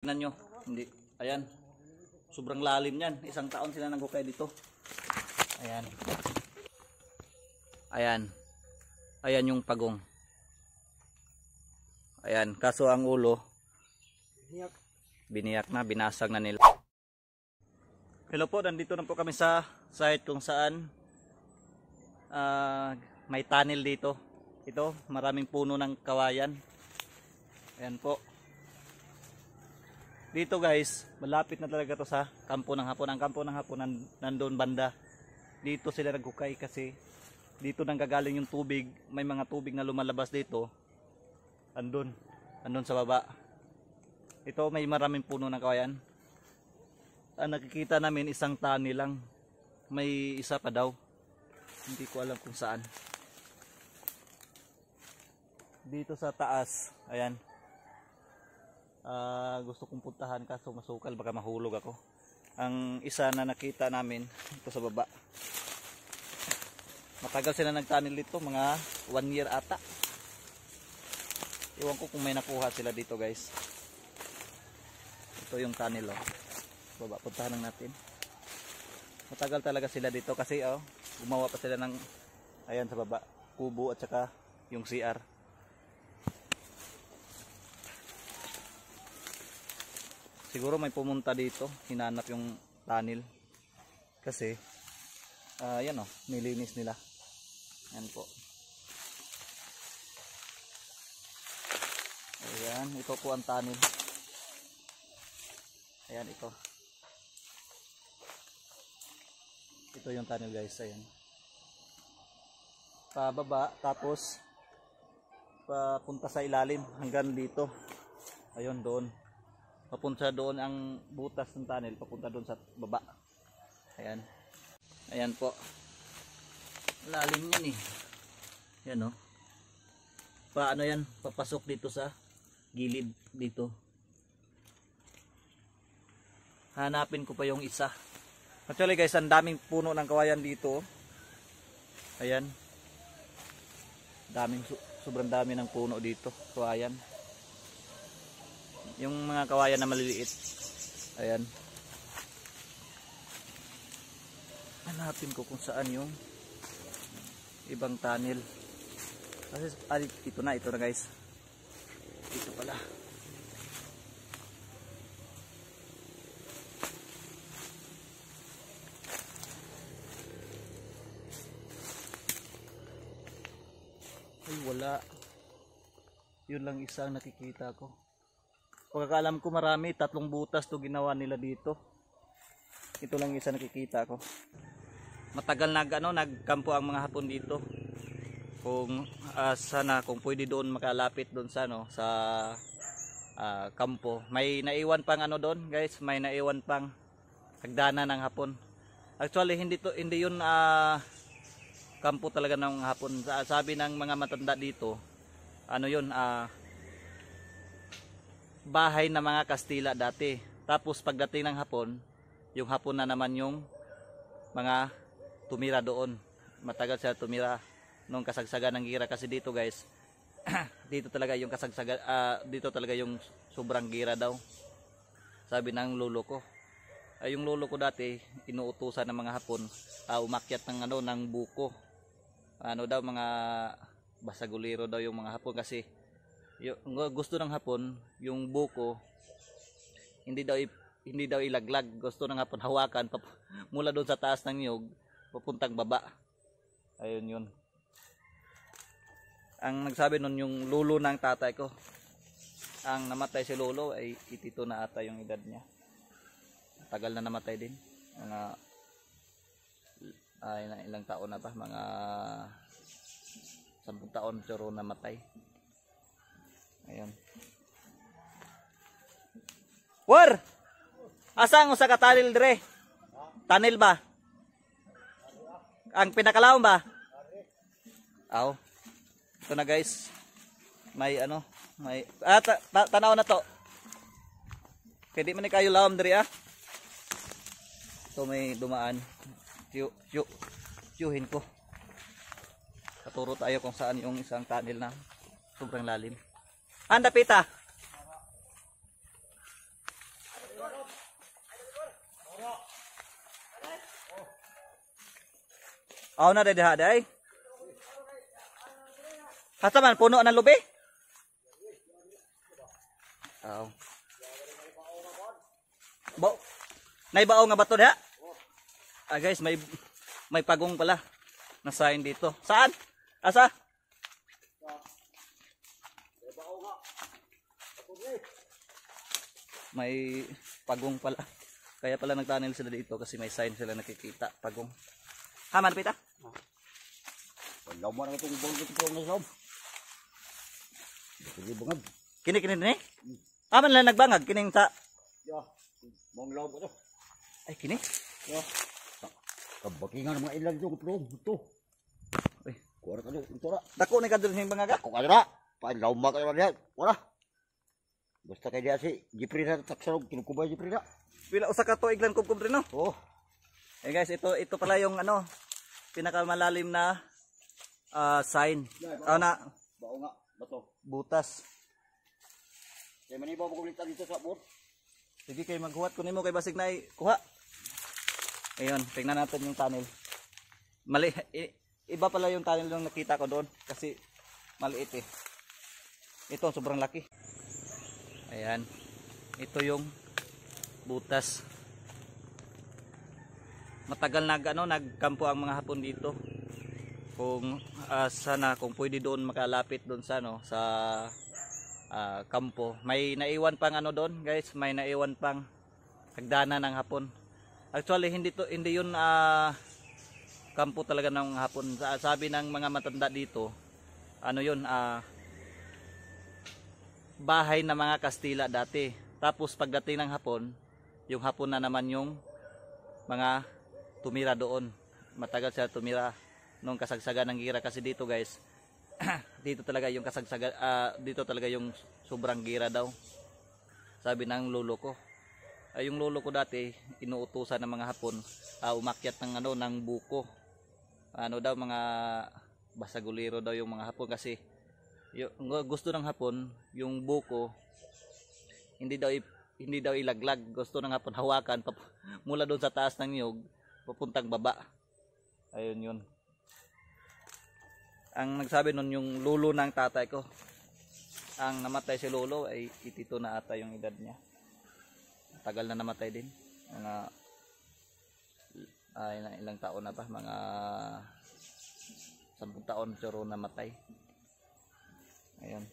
Tingnan nyo. Hindi. Ayan. Sobrang lalim yan. Isang taon sila naghukay dito. Ayan. Ayan. Ayan yung pagong. Ayan. Kaso ang ulo. Biniyak. Biniyak na. Binasag na nila. Hello po. Nandito na po kami sa site kung saan uh, may tunnel dito. Ito. Maraming puno ng kawayan. Ayan po dito guys malapit na talaga to sa kampo ng hapon ang kampo ng hapon nandoon banda dito sila nagkukay kasi dito nang gagaling yung tubig may mga tubig na lumalabas dito andun andun sa baba ito may maraming puno ng kawayan ang nakikita namin isang tani lang may isa pa daw hindi ko alam kung saan dito sa taas ayan uh, gusto kong puntahan kaso masukal baka mahulog ako ang isa na nakita namin ito sa baba matagal sila nagtanil dito mga 1 year ata iwan ko kung may nakuha sila dito guys ito yung tunnel oh. baba puntahan lang natin matagal talaga sila dito kasi oh, gumawa pa sila ng ayan sa baba kubo at saka yung CR siguro may pumunta dito hinanap yung tunnel kasi uh, yan o oh, nilinis nila yan po ayan ito po ang tunnel ayan ito ito yung tunnel guys ayan pababa tapos papunta sa ilalim hanggang dito ayun doon papunta doon ang butas ng tunnel papunta doon sa baba ayan ayan po lalim yan eh yan o oh. paano yan papasok dito sa gilid dito hanapin ko pa yung isa actually guys ang daming puno ng kawayan dito ayan daming sobrang dami ng puno dito kawayan yung mga kawayan na maliliit ayan hanapin ko kung saan yung ibang tunnel kasi ah, ito na ito na guys ito pala ay wala yun lang isang nakikita ko pagkakaalam ko marami tatlong butas to ginawa nila dito ito lang isa nakikita ko matagal nag ano nagkampo ang mga hapon dito kung uh, sana kung pwede doon makalapit doon sa no sa uh, kampo may naiwan pang ano doon guys may naiwan pang hagdana ng hapon actually hindi to hindi yun uh, kampo talaga ng hapon sabi ng mga matanda dito ano yun ah uh, bahay ng mga Kastila dati. Tapos pagdating ng hapon, yung hapon na naman yung mga tumira doon. Matagal sila tumira nung kasagsagan ng gira kasi dito guys, dito talaga yung kasagsagan, uh, ah, dito talaga yung sobrang gira daw. Sabi ng lolo ko. Ay yung lolo ko dati inuutusan ng mga hapon uh, umakyat ng ano ng buko. Ano daw mga basagulero daw yung mga hapon kasi yung, gusto ng hapon yung buko hindi daw hindi daw ilaglag gusto ng hapon hawakan pap, mula doon sa taas ng niyog papuntang baba ayun yun ang nagsabi nun yung lulo ng tatay ko ang namatay si lolo ay itito na ata yung edad niya tagal na namatay din mga ay ilang taon na ba mga sampung taon siguro namatay Ayan. War! Asang usa ka tanil dire? Tunnel ba? Ang pinakalaon ba? Aw. Ito na guys. May ano, may ah, ta ta tanaw na to. Kaya di man kayo lawom diri ah. Ito may dumaan. Tiyo, tiyo, tiyuhin ko. Katuro tayo kung saan yung isang tunnel na sobrang lalim. Anda pita. Aw na dede haday. Hasta man puno ng lubi. Aw. Bo. Nay bao nga bato diha? Ah guys, may may pagong pala na sign dito. Saan? Asa? May pagong pala. Kaya pala nagtunnel sila dito kasi may sign sila nakikita. Pagong. Ha, manapita? Wala mo na itong bong dito ko ng sob. Kini bangag. Kini kini ni? Eh? Hmm. Ah, man lang nagbangag kining ta. Yo. Mong lobo to. Ay kini. Yo. Kabakingan mga ilan yung plong to. Ay, kuwara ka do, ito ra. Dako ni kadto ning bangaga. Ko kadra. Pa mo ka ra diha. Kuwara. Basta kay diya si Jeffrey na taksalog kinukubay Jeffrey na. Pila usa ka tuig lang kubkob no? Oh. Eh guys, ito ito pala yung ano pinakamalalim na uh, sign. Yeah, na bao nga bato. Butas. Kay manibaw ko bilita dito sa board. Sige kay maghuwat ko nimo kay basig na eh, kuha. Ayun, tingnan natin yung tunnel. Mali iba pala yung tunnel yung nakita ko doon kasi maliit eh. Ito sobrang laki ayan ito yung butas matagal nag ano nagkampo ang mga hapon dito kung uh, sana kung pwede doon makalapit doon sa no sa uh, kampo may naiwan pang ano doon guys may naiwan pang hagdanan ng hapon actually hindi to hindi yun uh, kampo talaga ng hapon sabi ng mga matanda dito ano yun ah uh, bahay ng mga Kastila dati. Tapos pagdating ng hapon, yung hapon na naman yung mga tumira doon. Matagal sila tumira nung kasagsagan ng gira kasi dito guys dito talaga yung kasagsagan uh, ah, dito talaga yung sobrang gira daw sabi ng lolo ko ay uh, yung lolo ko dati inuutusan ng mga hapon uh, umakyat ng ano ng buko ano daw mga basagulero daw yung mga hapon kasi yung, gusto ng hapon yung buko hindi daw hindi daw ilaglag gusto ng hapon hawakan pap, mula doon sa taas ng niyog papuntang baba ayun yun ang nagsabi nun yung lulo ng tatay ko ang namatay si lolo ay itito na ata yung edad niya tagal na namatay din mga ay, ilang, ilang taon na ba mga 10 taon pero namatay Ayan.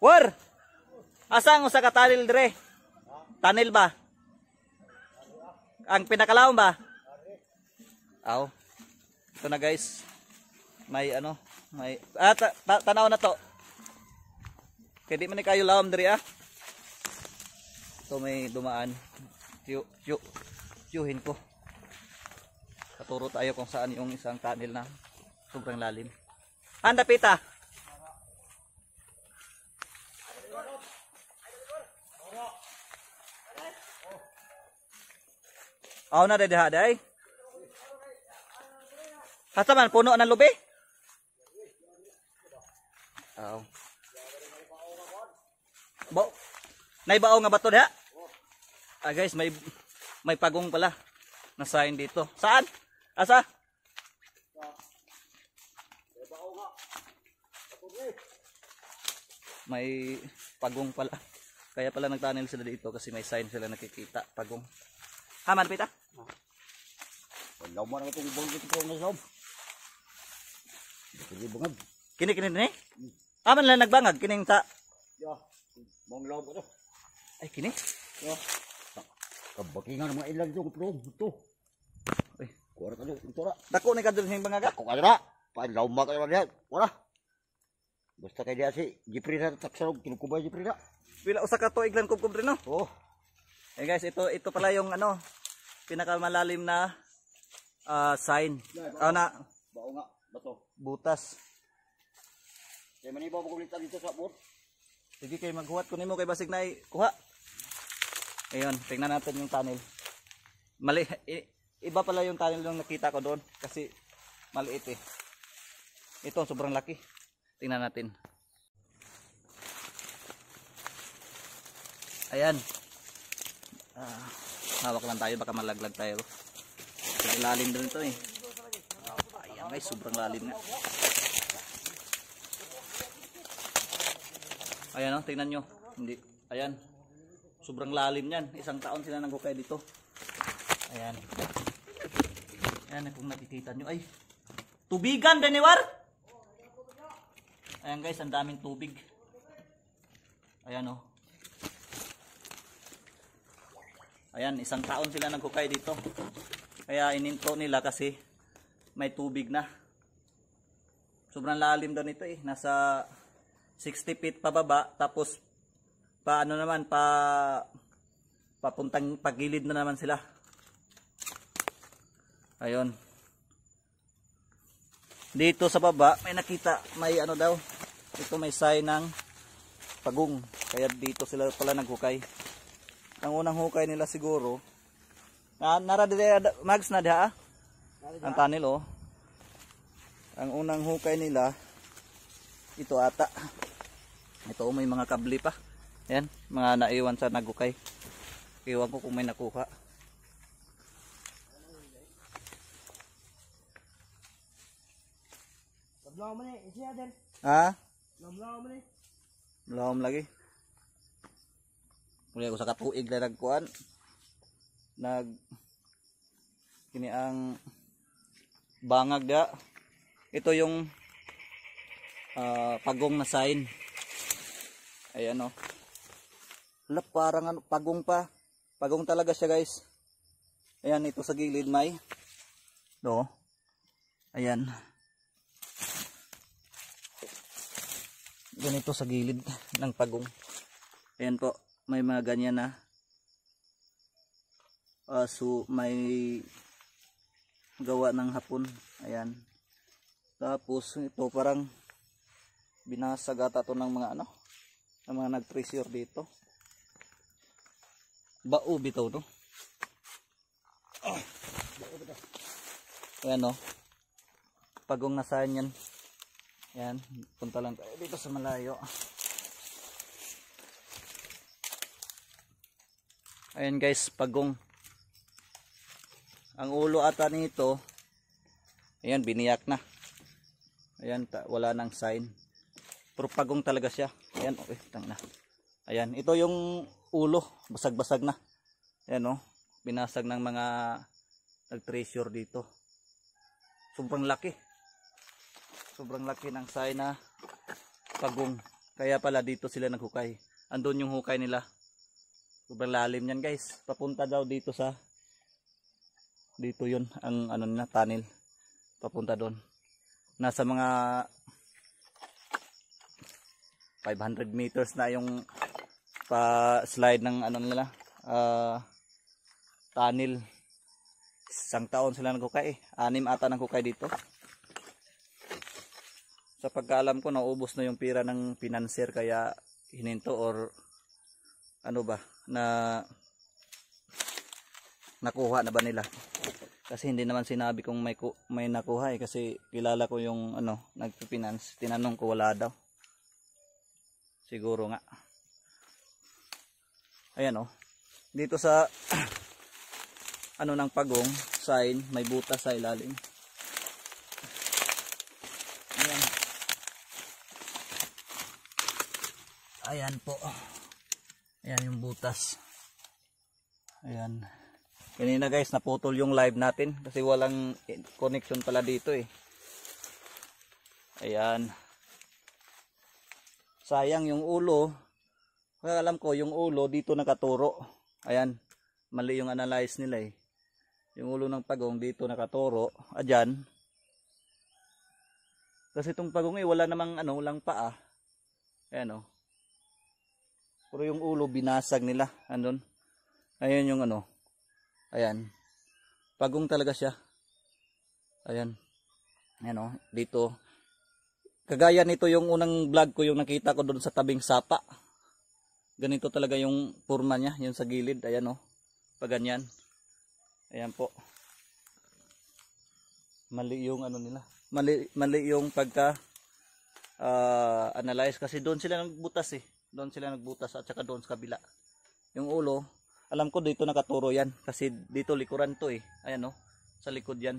War! Asang usa ka tanil dre? Tunnel ba? Ang pinakalawon ba? Aw. Ito na guys. May ano, may ah, ta ta tanaw na to. Kedi di man ni kayo lawom dre ah. Ito may dumaan. Tiyo, tiyo, tiyuhin ko. Katuro tayo kung saan yung isang tunnel na sobrang lalim. Handa pita. Aw na dede haday. Hasta man puno ng lubi. Aw. Bo. Naibao nga bato diha. Ah guys, may may pagong pala na sign dito. Saan? Asa? May pagong pala. Kaya pala nagtunnel sila dito kasi may sign sila nakikita. Pagong. Ha, manpita? Wala mo na itong bang ito ko na sob. Kini bangag. Kini kini ni? Hmm. Ah, man lang nagbangag. Kini yung ta. Ya. Mong loob ko Ay, kini? Ya. Kabakingan mga ilang itong plong. Ito. Ay. Kuwara ka nyo. Ito na. Dako na ka doon yung bangag. Ah. Dako ka nyo na. kayo na Wala. Basta kay diya si Jeffrey na taksalog kinukubay Jeffrey na. Pila usa ka tuig lang kubkob rin no. Oh. Eh guys, ito ito pala yung ano pinakamalalim na uh, sign. Ano Bao nga bato. Butas. Kay manibaw ko ulit dito sa board. Sige kay maghuwat ko nimo kay basig na kuha. Ayun, tingnan natin yung tunnel. Mali iba pala yung tunnel yung nakita ko doon kasi maliit eh. Ito sobrang laki. Tingnan natin. Ayan. Ah, hawak lang tayo baka malaglag tayo. Kasi lalim din ito eh. Ayan guys, sobrang lalim nga. Ayan oh, tingnan nyo. Hindi. Ayan. Sobrang lalim yan. Isang taon sila nanghukay dito. Ayan. Ayan kung nakikita nyo. Ay, tubigan, Beniwar! Ayan guys, ang daming tubig. Ayan o. Oh. Ayan, isang taon sila naghukay dito. Kaya ininto nila kasi may tubig na. Sobrang lalim daw nito eh. Nasa 60 feet pababa. Tapos paano naman, pa papuntang pagilid na naman sila. Ayun dito sa baba may nakita may ano daw ito may sign ng pagong kaya dito sila pala naghukay ang unang hukay nila siguro na, nara mags na diha ang tanil oh ang unang hukay nila ito ata ito may mga kabli pa yan mga naiwan sa naghukay iwan ko kung may nakuha Lom ni, iya den. Ah? Lom lom ni. Lom lagi. Muli ako sa katuig lang nagkuan. Nag kini ang bangag da. Ito yung uh, pagong na sign. Ayan oh. Ala, parang ano, pagong pa. Pagong talaga siya guys. Ayan, ito sa gilid may. Do. Ayan. ganito sa gilid ng pagong ayan po may mga ganyan na uh, so may gawa ng hapon ayan tapos ito parang binasagata to ng mga ano ng mga nag treasure dito bao bitaw to oh. ayan o no? pagong nasaan yan Ayan, punta lang tayo dito sa malayo. Ayan guys, pagong. Ang ulo ata nito, ayan, biniyak na. Ayan, wala nang sign. Pero pagong talaga siya. Ayan, okay, tang na. Ayan, ito yung ulo, basag-basag na. Ayan o, oh, binasag ng mga nag-treasure dito. Sobrang laki sobrang laki ng Sina pagong kaya pala dito sila naghukay andun yung hukay nila sobrang lalim yan guys papunta daw dito sa dito yun ang ano na tunnel papunta doon nasa mga 500 meters na yung pa slide ng ano nila uh, tunnel isang taon sila nagkukay anim ata nagkukay dito sa pagkaalam ko naubos na yung pira ng financier kaya hininto or ano ba na nakuha na ba nila kasi hindi naman sinabi kung may may nakuha eh kasi kilala ko yung ano nagpi-finance tinanong ko wala daw siguro nga ayan oh dito sa ano ng pagong sign may butas sa ilalim ayan po ayan yung butas ayan kanina guys naputol yung live natin kasi walang connection pala dito eh ayan sayang yung ulo kaya alam ko yung ulo dito nakaturo ayan mali yung analyze nila eh yung ulo ng pagong dito nakaturo ayan ah, kasi itong pagong eh wala namang ano lang paa ayan o oh. Pero yung ulo binasag nila. Andun. Ayun yung ano. Ayan. Pagong talaga siya. Ayan. Ayan o. Oh. Dito. Kagaya nito yung unang vlog ko yung nakita ko doon sa tabing sapa. Ganito talaga yung purma niya. Yung sa gilid. Ayan o. Oh. Paganyan. Ayan po. Mali yung ano nila. Mali, mali yung pagka uh, analyze kasi doon sila nagbutas eh. Doon sila nagbutas at saka doon sa kabila. Yung ulo, alam ko dito nakaturo yan kasi dito likuran to eh. Ayan oh, sa likod yan.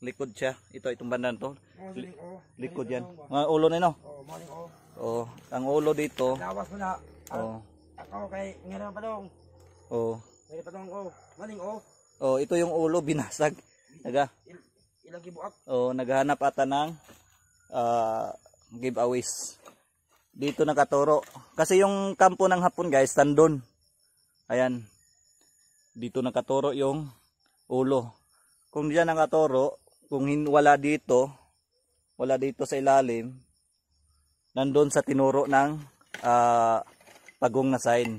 Likod siya. Ito, itong banda to. Oh, Li oh. likod yan. Mga ulo na yun oh. oh. Oh, ang ulo dito. Lawas mo na. Ah, oh. Ako kay ngayon pa dong. Oh. Ngayon pa dong oh. Maling oh. Oh, ito yung ulo binasag. Naga. Il ilagi buak. Oh, naghahanap ata ng uh, giveaways dito nakaturo. Kasi yung kampo ng hapon guys, tandon. Ayan. Dito nakaturo yung ulo. Kung diyan nakaturo, kung wala dito, wala dito sa ilalim, nandun sa tinuro ng uh, pagong na sign.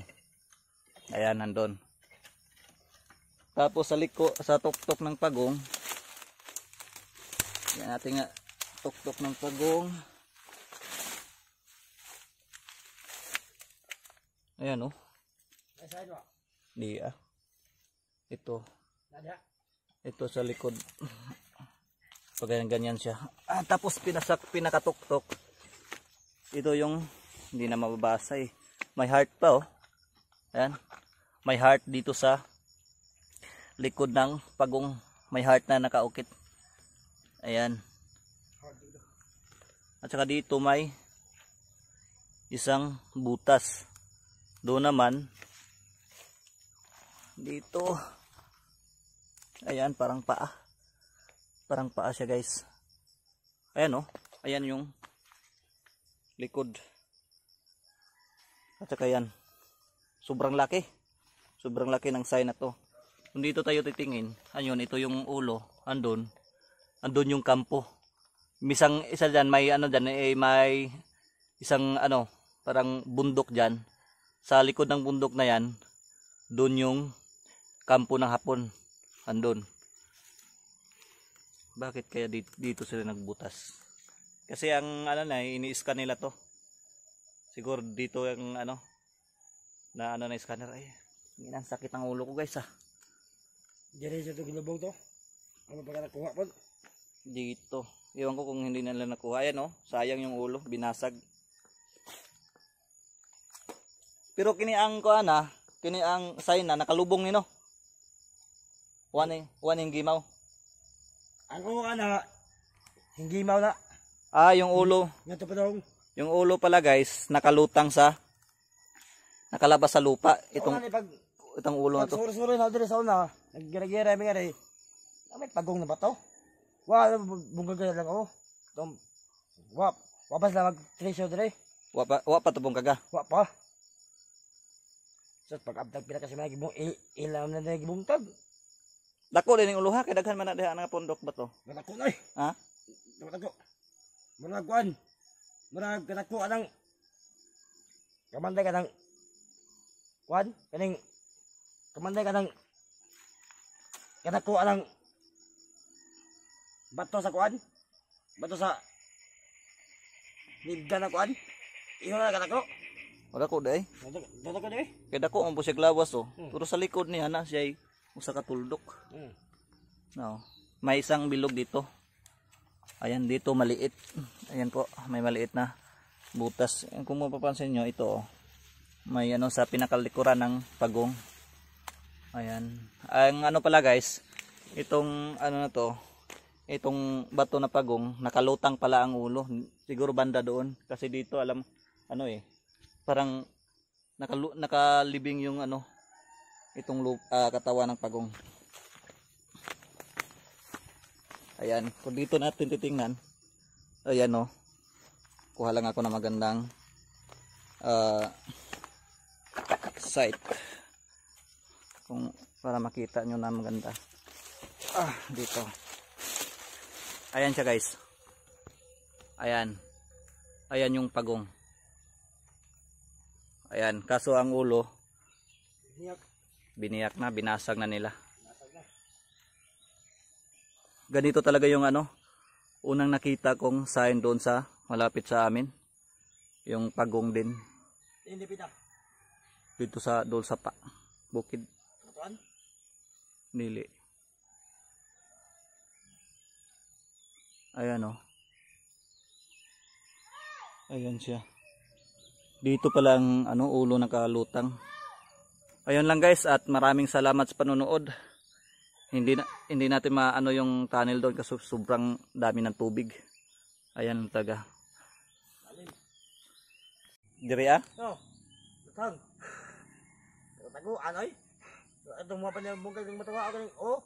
Ayan, nandun. Tapos sa liko, sa tuktok ng pagong, yan natin nga, tuktok ng pagong, Ayan o. Oh. Ano? Di ah. Ito. Ito sa likod. Pagganyan-ganyan siya. Ah, tapos pinasak, pinakatuktok. Ito yung hindi na mababasa eh. May heart pa oh. Ayan. May heart dito sa likod ng pagong may heart na nakaukit. Ayan. At saka dito may isang butas. Doon naman, dito, ayan, parang paa. Parang paa siya guys. Ayan o, oh. ayan yung likod. At saka yan, sobrang laki. Sobrang laki ng sign na to. Kung dito tayo titingin, ayun, ito yung ulo, andun, andun yung kampo. Misang isa dyan, may ano dyan, eh, may isang ano, parang bundok dyan sa likod ng bundok na yan, doon yung kampo ng hapon. Andun. Bakit kaya dito, dito sila nagbutas? Kasi ang ano na, eh, ini-scan nila to. Siguro dito yung ano, na ano na scanner. Ay, ang sakit ang ulo ko guys ah. Diyan sa ginabong to. Ano pa nakuha po? Dito. Iwan ko kung hindi nila nakuha. Ayan oh, sayang yung ulo, binasag. Pero kini ang ko ana, kini ang sign na nakalubong ni no. One ning one ning gimaw. Ang uwa na yung gimaw na. Ah, yung ulo. Ngato pa Yung ulo pala guys, nakalutang sa nakalabas sa lupa itong ni, pag, itong ulo na to. Suru-suru na dire sa una. Naggira-gira mi gari. May pagong na ba to? Wa bungkaga lang oh. Tom. Wap. wapas lang mag treasure dire. Wapa, wapa wa pa Wapa. So pag abdag pila kasi mga gibong ilam na dai gibungtag. Dako din ang uluha kay daghan man na diha nga pondok ba to? Dako na. Eh. Ha? Dako. Murag kuan. Murag dako anang kamanday kanang kuan kaning kamanday kanang kanako anang bato sa kuan. Bato sa nibda na kuan. Ingon na kanako. Wala ko day. Wala ko day. Kaya dako ang busig lawas oh. Hmm. Pero sa likod niya na siya usa ka tuldok. Hmm. No. May isang bilog dito. Ayan dito maliit. Ayan po, may maliit na butas. Kung mapapansin niyo ito oh. May ano sa pinakalikuran ng pagong. Ayan. Ang ano pala guys, itong ano na to, itong bato na pagong, nakalutang pala ang ulo. Siguro banda doon. Kasi dito alam, ano eh, parang nakalu nakalibing yung ano itong loop, uh, ah, katawan ng pagong ayan kung dito natin titingnan ayan o oh. kuha lang ako ng magandang uh, ah, site kung para makita nyo na maganda ah dito ayan siya guys ayan ayan yung pagong Ayan, kaso ang ulo biniyak, biniyak na, binasag na nila. Binasag Ganito talaga yung ano, unang nakita kong sign doon sa malapit sa amin. Yung pagong din. Hindi pita. Dito sa doon sa pa. Bukid. Tuan? Nili. Ayan o. Oh. Ayan siya. Dito lang ano, ulo ng kalutang. Ayun lang guys at maraming salamat sa panonood. Hindi na, hindi natin maano yung tunnel doon kasi sobrang dami ng tubig. Ayun taga. Diri ah? No. Tang. Tago mo pa niya panibungkag ng matawa ako ng oh.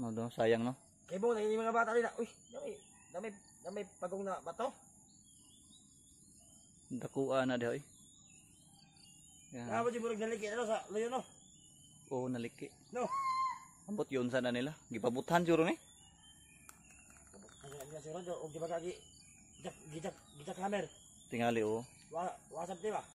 No, do, sayang no. Kay mo na mga bata nila. Ah. Uy, dami dami dami pagong na bato. dakuan na dahoy. Yan. Nabot yung na sa luyo ya, no? Oo, oh, naliki. No. Ambot yun sana nila. Gipabutan siguro ni. Gipabutan siguro. O gibagagi. Gidak, gidak, gidak hammer. Tingali oo. Oh. wasap di ba?